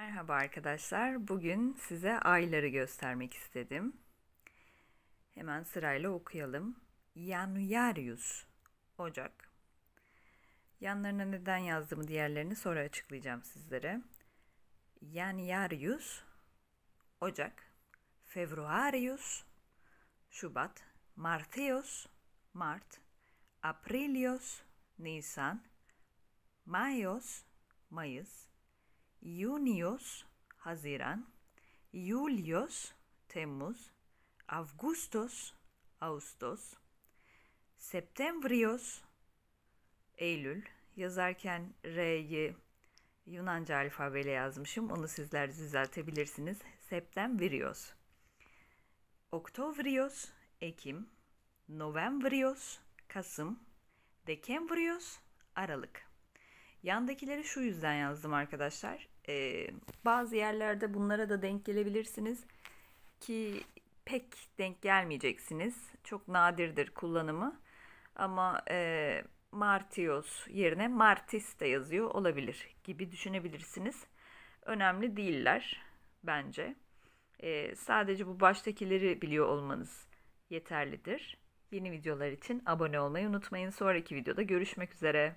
Merhaba arkadaşlar. Bugün size ayları göstermek istedim. Hemen sırayla okuyalım. Januarius, Ocak. Yanlarına neden yazdığımı diğerlerini sonra açıklayacağım sizlere. Januarius, Ocak. Februarius, Şubat. Martius, Mart. Aprilius, Nisan. Mayos, Mayıs. Junius Haziran, Julius Temmuz, Augustus Ağustos, Septembrios Eylül. Yazarken R'yi Yunanca alfabeyle yazmışım. Onu sizler düzeltebilirsiniz. Septembrios. Oktobrios Ekim, Novembrios Kasım, Dekembrios Aralık. Yandakileri şu yüzden yazdım arkadaşlar. Ee, bazı yerlerde bunlara da denk gelebilirsiniz ki pek denk gelmeyeceksiniz. Çok nadirdir kullanımı ama e, Martios yerine Martis de yazıyor olabilir gibi düşünebilirsiniz. Önemli değiller bence. E, sadece bu baştakileri biliyor olmanız yeterlidir. Yeni videolar için abone olmayı unutmayın. Sonraki videoda görüşmek üzere.